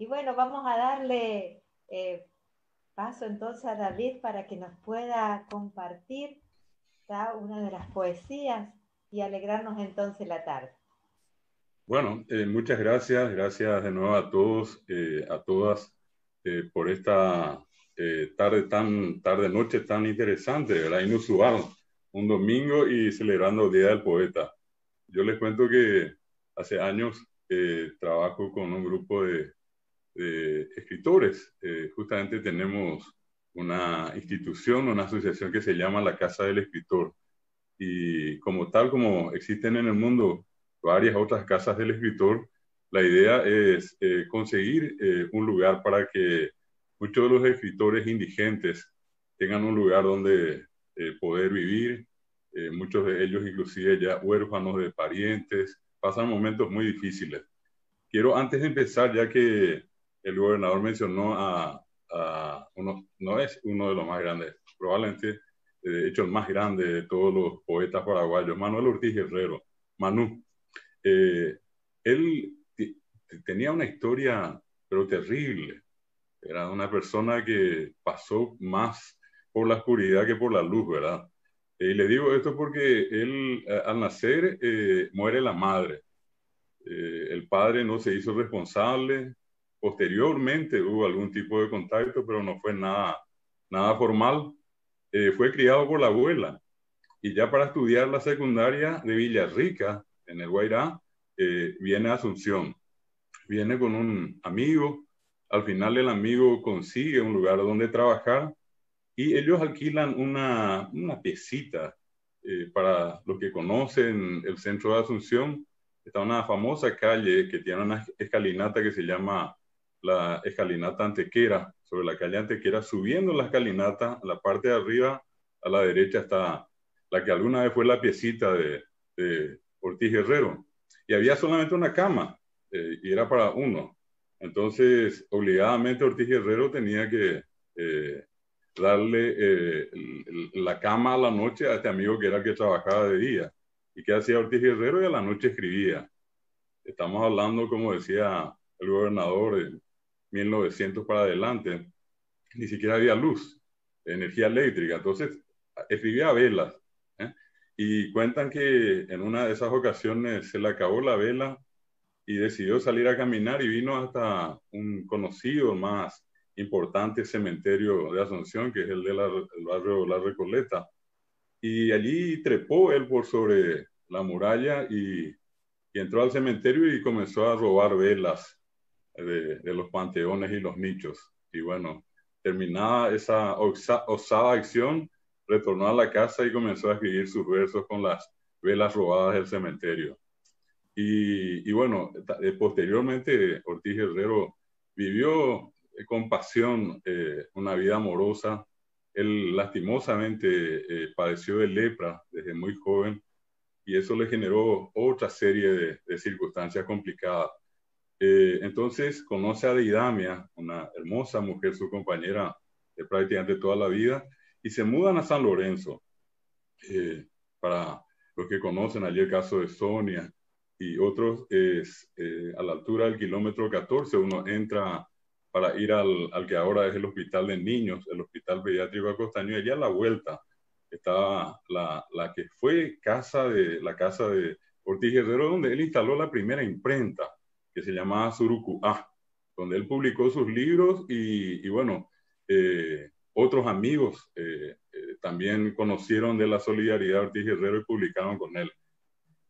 Y bueno, vamos a darle eh, paso entonces a David para que nos pueda compartir una de las poesías y alegrarnos entonces la tarde. Bueno, eh, muchas gracias, gracias de nuevo a todos, eh, a todas, por esta tarde tan, tarde noche tan interesante, ¿verdad? Inusual, un domingo y celebrando el Día del Poeta. Yo les cuento que hace años trabajo con un grupo de eh, escritores. Eh, justamente tenemos una institución, una asociación que se llama la Casa del Escritor. Y como tal, como existen en el mundo varias otras casas del escritor, la idea es eh, conseguir un lugar para que muchos de los escritores indigentes tengan un lugar donde poder vivir. muchos de ellos inclusive ya huérfanos de parientes, pasan momentos muy difíciles. Quiero antes de empezar, ya que el gobernador mencionó a, uno, no es uno de los más grandes, probablemente de eh, hecho el más grande de todos los poetas paraguayos, Manuel Ortiz Guerrero, Manu. Eh, él tenía una historia, pero terrible. Era una persona que pasó más por la oscuridad que por la luz, ¿verdad? y le digo esto porque él al nacer eh, muere la madre. el padre no se hizo responsable, Posteriormente hubo algún tipo de contacto, pero no fue nada, nada formal. Eh, fue criado por la abuela y ya para estudiar la secundaria de Villarrica, en el Guairá, eh, viene a Asunción. Viene con un amigo, al final el amigo consigue un lugar donde trabajar y ellos alquilan una, una piecita eh, para los que conocen el centro de Asunción. Está una famosa calle que tiene una escalinata que se llama la escalinata Antequera, sobre la calle Antequera, subiendo la escalinata, la parte de arriba a la derecha está la que alguna vez fue la piecita de, Ortiz Guerrero. Y había solamente una cama eh, y era para uno. Entonces, obligadamente Ortiz Guerrero tenía que eh, darle eh, la cama a la noche a este amigo que era el que trabajaba de día. ¿Y qué hacía Ortiz Guerrero? Y a la noche escribía. Estamos hablando, como decía el gobernador, 1900 para adelante, ni siquiera había luz, energía eléctrica, entonces escribía velas. ¿eh? Y cuentan que en una de esas ocasiones se le acabó la vela y decidió salir a caminar y vino hasta un conocido más importante cementerio de Asunción, que es el de barrio La Recoleta. Y allí trepó él por sobre la muralla y entró al cementerio y comenzó a robar velas de, los panteones y los nichos. Y bueno, terminada esa osada acción, retornó a la casa y comenzó a escribir sus versos con las velas robadas del cementerio. Y, bueno, eh, posteriormente Ortiz Herrero vivió eh, con pasión eh, una vida amorosa. Él lastimosamente padeció de lepra desde muy joven y eso le generó otra serie de circunstancias complicadas. Eh, entonces conoce a Deidamia, una hermosa mujer, su compañera de prácticamente toda la vida, y se mudan a San Lorenzo. Eh, para los que conocen allí el caso de Sonia y otros, es eh, a la altura del kilómetro 14, uno entra para ir al, que ahora es el hospital de niños, el hospital pediátrico de Costaño, y a la vuelta estaba la, que fue casa de, la casa de Ortiz Guerrero, donde él instaló la primera imprenta que se llamaba Suruku A, donde él publicó sus libros y, bueno, eh, otros amigos eh, eh, también conocieron de la solidaridad de Ortiz Guerrero y publicaron con él.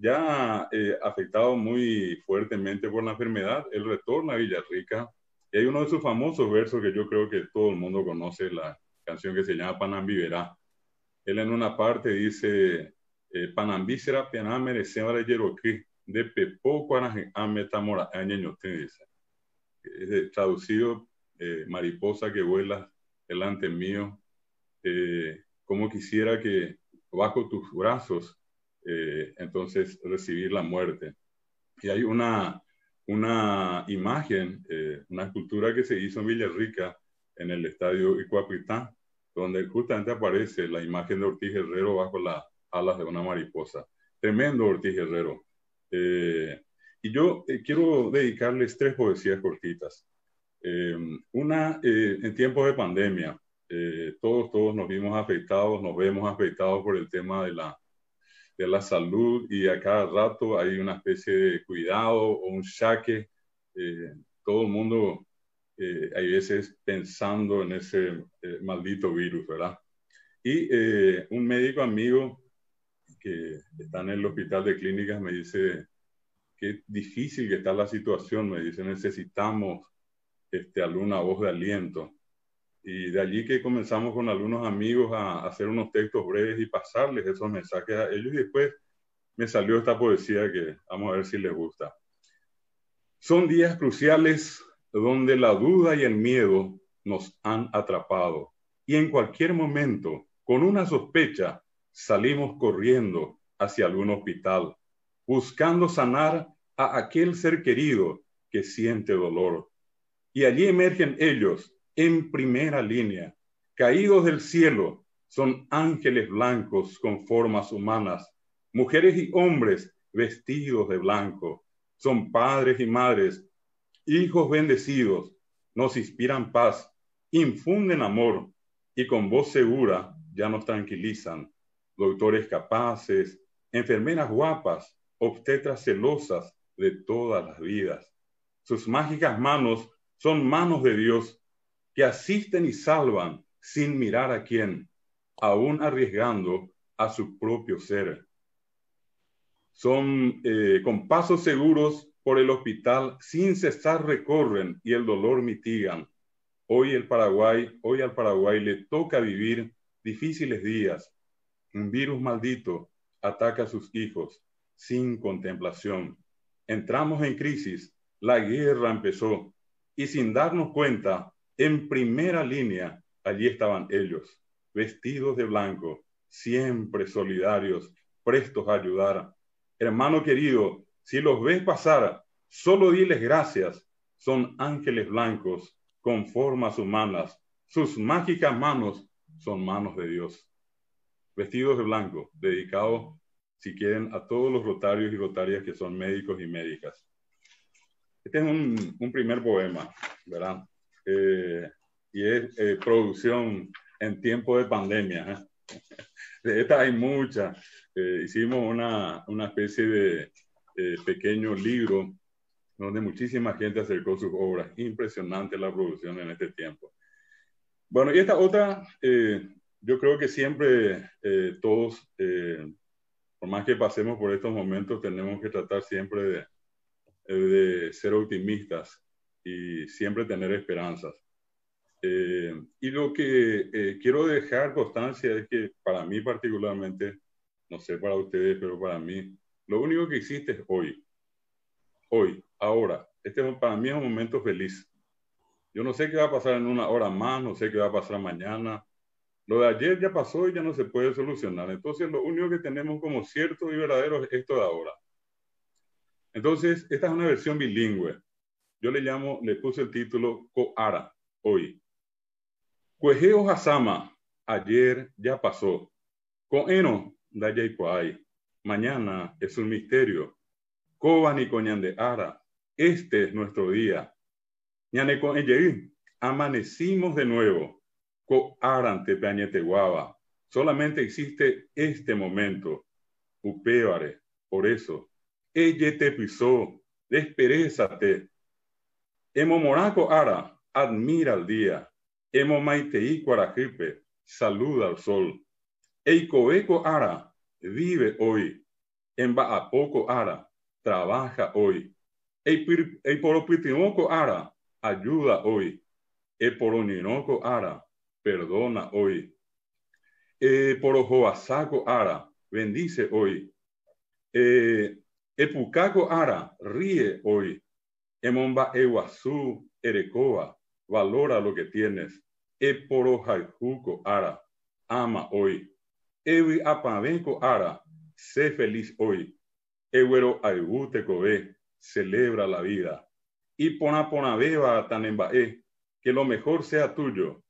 Ya afectado muy fuertemente por la enfermedad, él retorna a Villarrica y hay uno de sus famosos versos que yo creo que todo el mundo conoce, la canción que se llama Panambiverá. Él en una parte dice, Panambícera, pena Sembra, Yeroquí, de Pepoco a Metamora, es Traducido, eh, mariposa que vuela delante mío, eh, como quisiera que bajo tus brazos, eh, entonces recibir la muerte. Y hay una, una imagen, una escultura que se hizo en Villarrica, en el estadio Icuapitán, donde justamente aparece la imagen de Ortiz Herrero bajo las alas de una mariposa. Tremendo Ortiz Herrero, eh, y yo eh, quiero dedicarles tres poesías cortitas. Eh, una, en tiempos de pandemia, todos, todos nos vimos afectados, nos vemos afectados por el tema de la, de la salud y a cada rato hay una especie de cuidado o un saque. todo el mundo, hay veces, pensando en ese maldito virus, ¿verdad? Y un médico amigo que están en el hospital de clínicas me dice qué difícil que está la situación, me dice necesitamos este, alguna voz de aliento. Y de allí que comenzamos con algunos amigos a, hacer unos textos breves y pasarles esos mensajes a ellos y después me salió esta poesía que vamos a ver si les gusta. Son días cruciales donde la duda y el miedo nos han atrapado y en cualquier momento, con una sospecha, salimos corriendo hacia algún hospital, buscando sanar a aquel ser querido que siente dolor. Y allí emergen ellos en primera línea, caídos del cielo, son ángeles blancos con formas humanas, mujeres y hombres vestidos de blanco, son padres y madres, hijos bendecidos, nos inspiran paz, infunden amor y con voz segura ya nos tranquilizan doctores capaces, enfermeras guapas, obstetras celosas de todas las vidas. Sus mágicas manos son manos de Dios que asisten y salvan sin mirar a quién, aún arriesgando a su propio ser. Son eh, con pasos seguros por el hospital, sin cesar recorren y el dolor mitigan. Hoy el Paraguay, hoy al Paraguay le toca vivir difíciles días, un virus maldito ataca a sus hijos sin contemplación. Entramos en crisis, la guerra empezó y sin darnos cuenta, en primera línea, allí estaban ellos, vestidos de blanco, siempre solidarios, prestos a ayudar. Hermano querido, si los ves pasar, solo diles gracias. Son ángeles blancos con formas humanas. Sus mágicas manos son manos de Dios vestidos de blanco, dedicados, si quieren, a todos los rotarios y rotarias que son médicos y médicas. Este es un, un primer poema, ¿verdad? Eh, y es eh, producción en tiempo de pandemia. ¿eh? De estas hay muchas. hicimos una, una, especie de pequeño libro donde muchísima gente acercó sus obras. Impresionante la producción en este tiempo. Bueno, y esta otra yo creo que siempre eh, todos, eh, por más que pasemos por estos momentos, tenemos que tratar siempre de, eh, ser optimistas y siempre tener esperanzas. y lo que quiero dejar constancia es que para mí particularmente, no sé para ustedes, pero para mí, lo único que existe es hoy. Hoy, ahora. Este para mí es un momento feliz. Yo no sé qué va a pasar en una hora más, no sé qué va a pasar mañana, lo de ayer ya pasó y ya no se puede solucionar. Entonces, lo único que tenemos como cierto y verdadero es esto de ahora. Entonces, esta es una versión bilingüe. Yo le llamo, le puse el título Coara, hoy. Cuejeo Hasama, ayer ya pasó. Coeno, Dayaipuay, mañana es un misterio. Coban y de Ara, este es nuestro día. Amanecimos de nuevo. Coarante guaba. Solamente existe este momento. Upeare, por eso. Ella te pisó, desperezate. Emo moraco ara, admira el día. Emo maiteí cuarajipe, saluda al sol. eco ara, vive hoy. a poco ara, trabaja hoy. Eiporopitinoco ara, ayuda hoy. Eporoninoco ara, perdona hoy. Eh, por saco Ara, bendice hoy. Eh, Epucaco Ara, ríe hoy. Emomba Eguazú, Erecoa, valora lo que tienes. poro Jaijuco Ara, ama hoy. Ewi apavenco Ara, sé feliz hoy. Eguero ve. celebra la vida. Y pona pona beba tan que lo mejor sea tuyo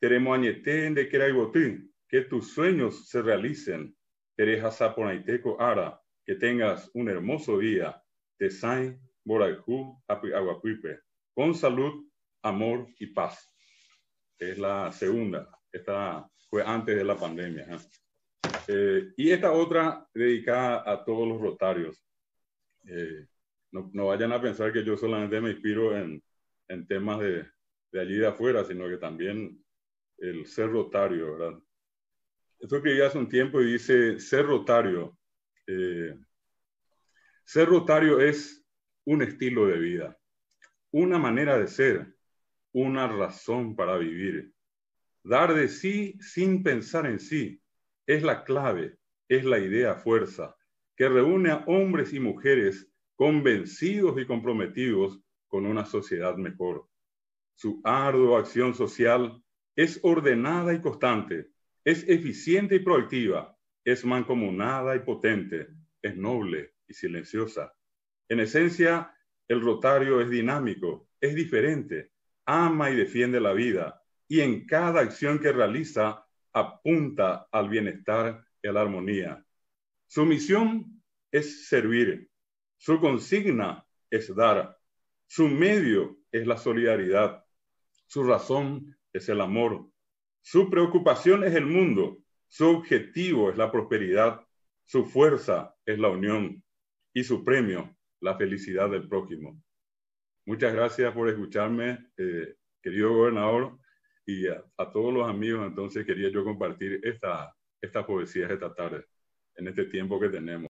Queremos añete de botín que tus sueños se realicen. Tereja Saponaiteco Ara, que tengas un hermoso día. Te sain, Agua Aguapipe. Con salud, amor y paz. Es la segunda. Esta fue antes de la pandemia. Eh, y esta otra dedicada a todos los rotarios. Eh, no, no, vayan a pensar que yo solamente me inspiro en, en temas de, de allí de afuera, sino que también el ser rotario, ¿verdad? Esto que ya hace un tiempo y dice ser rotario. Eh, ser rotario es un estilo de vida, una manera de ser, una razón para vivir. Dar de sí sin pensar en sí es la clave, es la idea fuerza que reúne a hombres y mujeres convencidos y comprometidos con una sociedad mejor. Su ardua acción social es ordenada y constante, es eficiente y proactiva, es mancomunada y potente, es noble y silenciosa. En esencia, el rotario es dinámico, es diferente, ama y defiende la vida y en cada acción que realiza apunta al bienestar y a la armonía. Su misión es servir, su consigna es dar, su medio es la solidaridad, su razón es el amor. Su preocupación es el mundo. Su objetivo es la prosperidad. Su fuerza es la unión. Y su premio, la felicidad del prójimo. Muchas gracias por escucharme, eh, querido gobernador, y a, todos los amigos. Entonces quería yo compartir esta, esta poesía esta tarde, en este tiempo que tenemos.